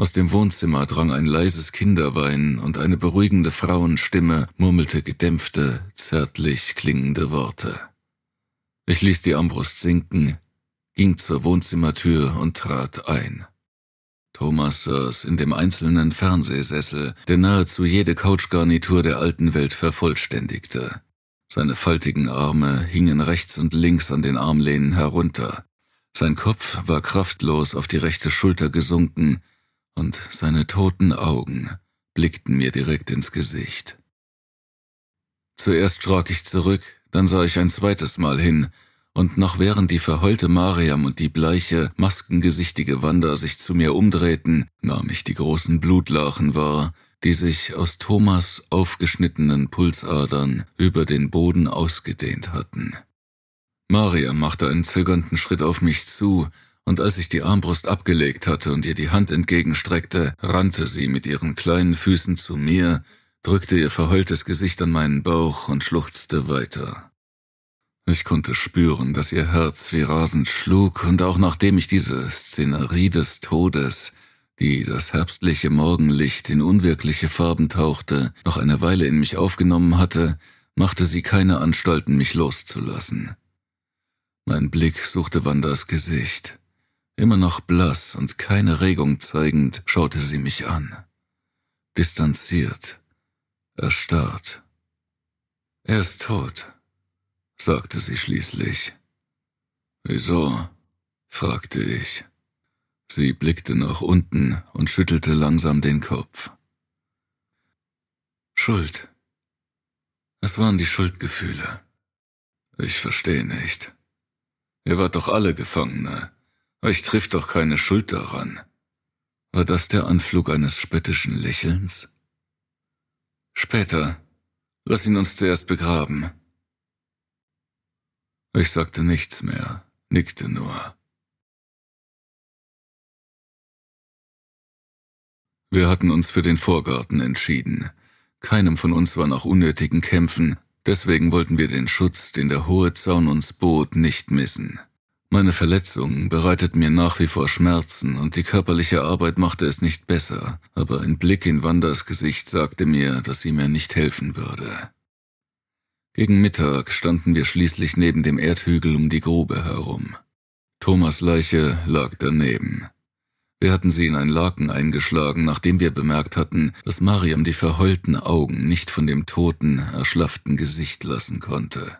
Aus dem Wohnzimmer drang ein leises Kinderwein und eine beruhigende Frauenstimme murmelte gedämpfte, zärtlich klingende Worte. Ich ließ die Armbrust sinken, ging zur Wohnzimmertür und trat ein. Thomas saß in dem einzelnen Fernsehsessel, der nahezu jede Couchgarnitur der alten Welt vervollständigte. Seine faltigen Arme hingen rechts und links an den Armlehnen herunter. Sein Kopf war kraftlos auf die rechte Schulter gesunken, und seine toten Augen blickten mir direkt ins Gesicht. Zuerst schrak ich zurück, dann sah ich ein zweites Mal hin, und noch während die verheulte Mariam und die bleiche, maskengesichtige Wanda sich zu mir umdrehten, nahm ich die großen Blutlachen wahr, die sich aus Thomas aufgeschnittenen Pulsadern über den Boden ausgedehnt hatten. Mariam machte einen zögernden Schritt auf mich zu und als ich die Armbrust abgelegt hatte und ihr die Hand entgegenstreckte, rannte sie mit ihren kleinen Füßen zu mir, drückte ihr verheultes Gesicht an meinen Bauch und schluchzte weiter. Ich konnte spüren, dass ihr Herz wie rasend schlug, und auch nachdem ich diese Szenerie des Todes, die das herbstliche Morgenlicht in unwirkliche Farben tauchte, noch eine Weile in mich aufgenommen hatte, machte sie keine Anstalten, mich loszulassen. Mein Blick suchte Wanders Gesicht. Immer noch blass und keine Regung zeigend, schaute sie mich an. Distanziert, erstarrt. Er ist tot, sagte sie schließlich. Wieso? fragte ich. Sie blickte nach unten und schüttelte langsam den Kopf. Schuld. Es waren die Schuldgefühle. Ich verstehe nicht. Ihr wart doch alle Gefangene. Euch trifft doch keine Schuld daran. War das der Anflug eines spöttischen Lächelns? Später. Lass ihn uns zuerst begraben. Ich sagte nichts mehr, nickte nur. Wir hatten uns für den Vorgarten entschieden. Keinem von uns war nach unnötigen Kämpfen, deswegen wollten wir den Schutz, den der hohe Zaun uns bot, nicht missen. Meine Verletzung bereitet mir nach wie vor Schmerzen und die körperliche Arbeit machte es nicht besser, aber ein Blick in Wanders Gesicht sagte mir, dass sie mir nicht helfen würde. Gegen Mittag standen wir schließlich neben dem Erdhügel um die Grube herum. Thomas Leiche lag daneben. Wir hatten sie in ein Laken eingeschlagen, nachdem wir bemerkt hatten, dass Mariam die verheulten Augen nicht von dem toten, erschlafften Gesicht lassen konnte.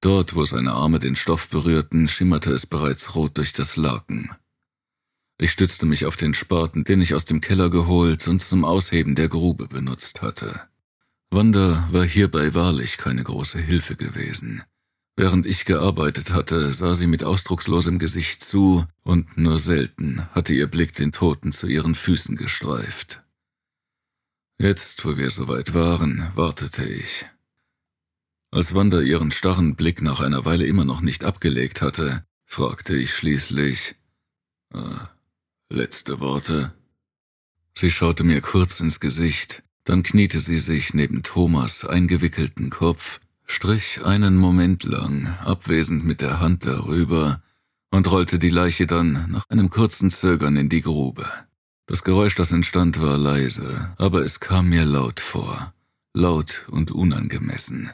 Dort, wo seine Arme den Stoff berührten, schimmerte es bereits rot durch das Laken. Ich stützte mich auf den Spaten, den ich aus dem Keller geholt und zum Ausheben der Grube benutzt hatte. Wanda war hierbei wahrlich keine große Hilfe gewesen. Während ich gearbeitet hatte, sah sie mit ausdruckslosem Gesicht zu, und nur selten hatte ihr Blick den Toten zu ihren Füßen gestreift. Jetzt, wo wir soweit waren, wartete ich. Als Wanda ihren starren Blick nach einer Weile immer noch nicht abgelegt hatte, fragte ich schließlich, äh, letzte Worte? Sie schaute mir kurz ins Gesicht, dann kniete sie sich neben Thomas eingewickelten Kopf, strich einen Moment lang abwesend mit der Hand darüber und rollte die Leiche dann nach einem kurzen Zögern in die Grube. Das Geräusch, das entstand, war leise, aber es kam mir laut vor, laut und unangemessen.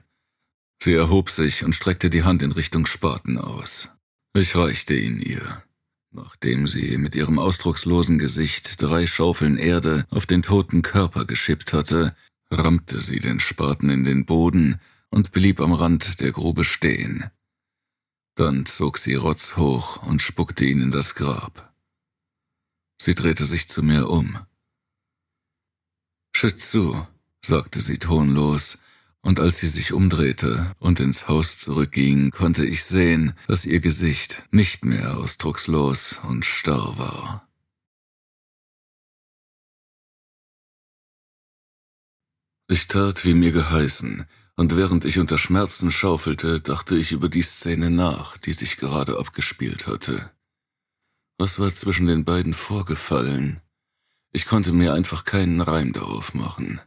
Sie erhob sich und streckte die Hand in Richtung Spaten aus. Ich reichte ihn ihr. Nachdem sie mit ihrem ausdruckslosen Gesicht drei Schaufeln Erde auf den toten Körper geschippt hatte, rammte sie den Spaten in den Boden und blieb am Rand der Grube stehen. Dann zog sie Rotz hoch und spuckte ihn in das Grab. Sie drehte sich zu mir um. Schütz zu, sagte sie tonlos und als sie sich umdrehte und ins Haus zurückging, konnte ich sehen, dass ihr Gesicht nicht mehr ausdruckslos und starr war. Ich tat, wie mir geheißen, und während ich unter Schmerzen schaufelte, dachte ich über die Szene nach, die sich gerade abgespielt hatte. Was war zwischen den beiden vorgefallen? Ich konnte mir einfach keinen Reim darauf machen.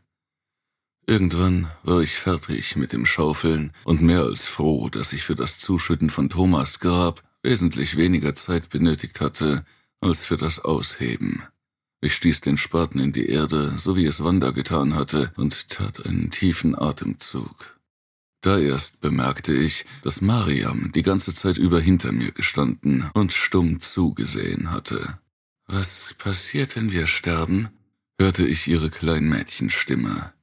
Irgendwann war ich fertig mit dem Schaufeln und mehr als froh, dass ich für das Zuschütten von Thomas Grab wesentlich weniger Zeit benötigt hatte als für das Ausheben. Ich stieß den Spaten in die Erde, so wie es Wanda getan hatte, und tat einen tiefen Atemzug. Da erst bemerkte ich, dass Mariam die ganze Zeit über hinter mir gestanden und stumm zugesehen hatte. Was passiert, wenn wir sterben? hörte ich ihre Kleinmädchenstimme.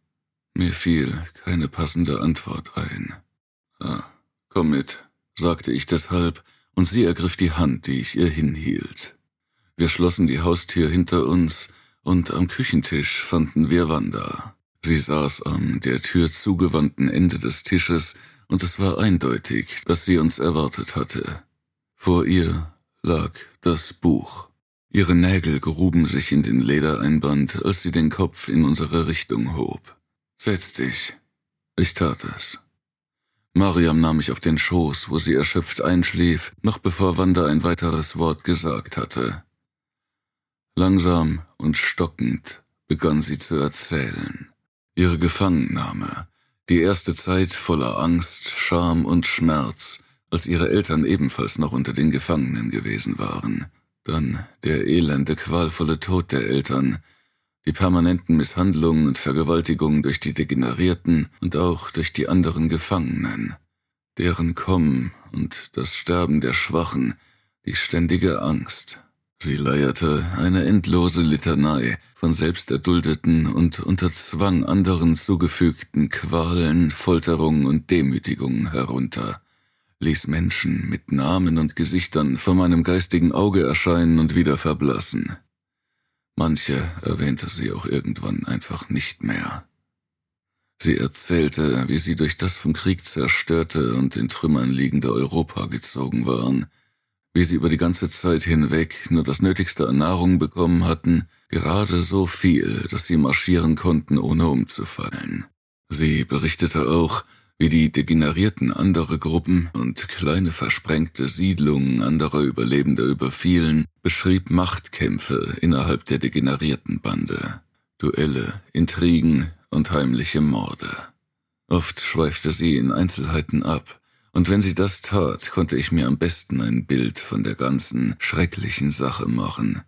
Mir fiel keine passende Antwort ein. Ah, komm mit, sagte ich deshalb, und sie ergriff die Hand, die ich ihr hinhielt. Wir schlossen die Haustür hinter uns, und am Küchentisch fanden wir Wanda. Sie saß am der Tür zugewandten Ende des Tisches, und es war eindeutig, dass sie uns erwartet hatte. Vor ihr lag das Buch. Ihre Nägel gruben sich in den Ledereinband, als sie den Kopf in unsere Richtung hob. Setz dich. Ich tat es. Mariam nahm mich auf den Schoß, wo sie erschöpft einschlief, noch bevor Wanda ein weiteres Wort gesagt hatte. Langsam und stockend begann sie zu erzählen. Ihre Gefangennahme, die erste Zeit voller Angst, Scham und Schmerz, als ihre Eltern ebenfalls noch unter den Gefangenen gewesen waren, dann der elende, qualvolle Tod der Eltern, die permanenten Misshandlungen und Vergewaltigungen durch die Degenerierten und auch durch die anderen Gefangenen, deren Kommen und das Sterben der Schwachen, die ständige Angst. Sie leierte eine endlose Litanei von selbsterduldeten und unter Zwang anderen zugefügten Qualen, Folterungen und Demütigungen herunter, ließ Menschen mit Namen und Gesichtern vor meinem geistigen Auge erscheinen und wieder verblassen. Manche erwähnte sie auch irgendwann einfach nicht mehr. Sie erzählte, wie sie durch das vom Krieg zerstörte und in Trümmern liegende Europa gezogen waren, wie sie über die ganze Zeit hinweg nur das Nötigste an Nahrung bekommen hatten, gerade so viel, dass sie marschieren konnten, ohne umzufallen. Sie berichtete auch, wie die Degenerierten andere Gruppen und kleine versprengte Siedlungen anderer Überlebender überfielen, beschrieb Machtkämpfe innerhalb der degenerierten Bande, Duelle, Intrigen und heimliche Morde. Oft schweifte sie in Einzelheiten ab, und wenn sie das tat, konnte ich mir am besten ein Bild von der ganzen schrecklichen Sache machen,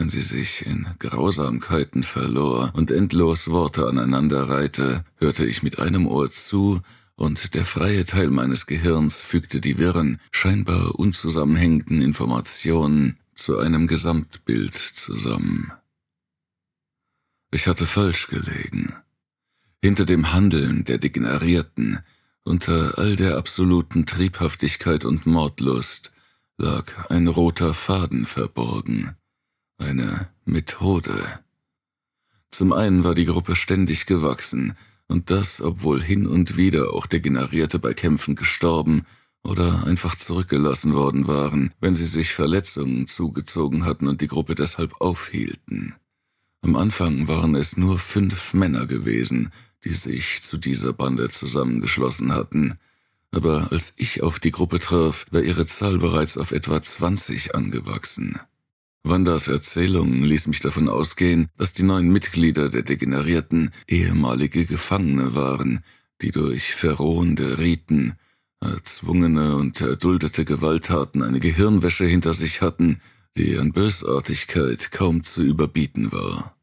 wenn sie sich in Grausamkeiten verlor und endlos Worte aneinander reihte, hörte ich mit einem Ohr zu, und der freie Teil meines Gehirns fügte die wirren, scheinbar unzusammenhängenden Informationen zu einem Gesamtbild zusammen. Ich hatte falsch gelegen. Hinter dem Handeln der Degenerierten, unter all der absoluten Triebhaftigkeit und Mordlust, lag ein roter Faden verborgen eine Methode. Zum einen war die Gruppe ständig gewachsen, und das, obwohl hin und wieder auch Degenerierte bei Kämpfen gestorben oder einfach zurückgelassen worden waren, wenn sie sich Verletzungen zugezogen hatten und die Gruppe deshalb aufhielten. Am Anfang waren es nur fünf Männer gewesen, die sich zu dieser Bande zusammengeschlossen hatten, aber als ich auf die Gruppe traf, war ihre Zahl bereits auf etwa zwanzig angewachsen. Wandas Erzählung ließ mich davon ausgehen, dass die neuen Mitglieder der Degenerierten ehemalige Gefangene waren, die durch verrohende Riten, erzwungene und erduldete Gewalttaten eine Gehirnwäsche hinter sich hatten, die an Bösartigkeit kaum zu überbieten war.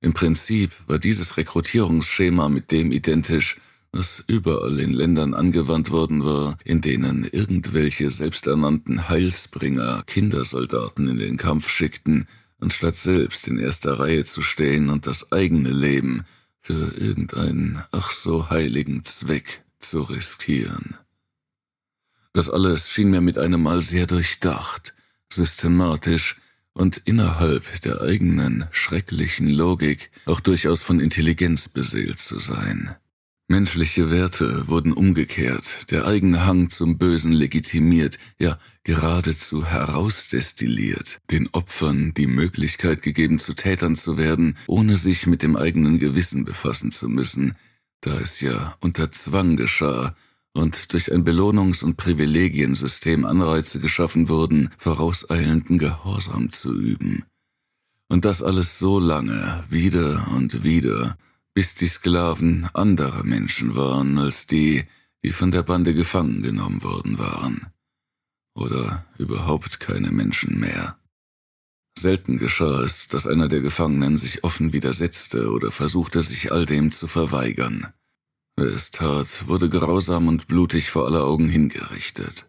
Im Prinzip war dieses Rekrutierungsschema mit dem identisch, was überall in Ländern angewandt worden war, in denen irgendwelche selbsternannten Heilsbringer Kindersoldaten in den Kampf schickten, anstatt selbst in erster Reihe zu stehen und das eigene Leben für irgendeinen ach so heiligen Zweck zu riskieren. Das alles schien mir mit einem Mal sehr durchdacht, systematisch und innerhalb der eigenen schrecklichen Logik auch durchaus von Intelligenz beseelt zu sein. Menschliche Werte wurden umgekehrt, der eigene Hang zum Bösen legitimiert, ja geradezu herausdestilliert, den Opfern die Möglichkeit gegeben, zu Tätern zu werden, ohne sich mit dem eigenen Gewissen befassen zu müssen, da es ja unter Zwang geschah und durch ein Belohnungs- und Privilegiensystem Anreize geschaffen wurden, vorauseilenden Gehorsam zu üben. Und das alles so lange, wieder und wieder, bis die Sklaven andere Menschen waren als die, die von der Bande gefangen genommen worden waren. Oder überhaupt keine Menschen mehr. Selten geschah es, dass einer der Gefangenen sich offen widersetzte oder versuchte, sich all dem zu verweigern. Wer es tat, wurde grausam und blutig vor aller Augen hingerichtet.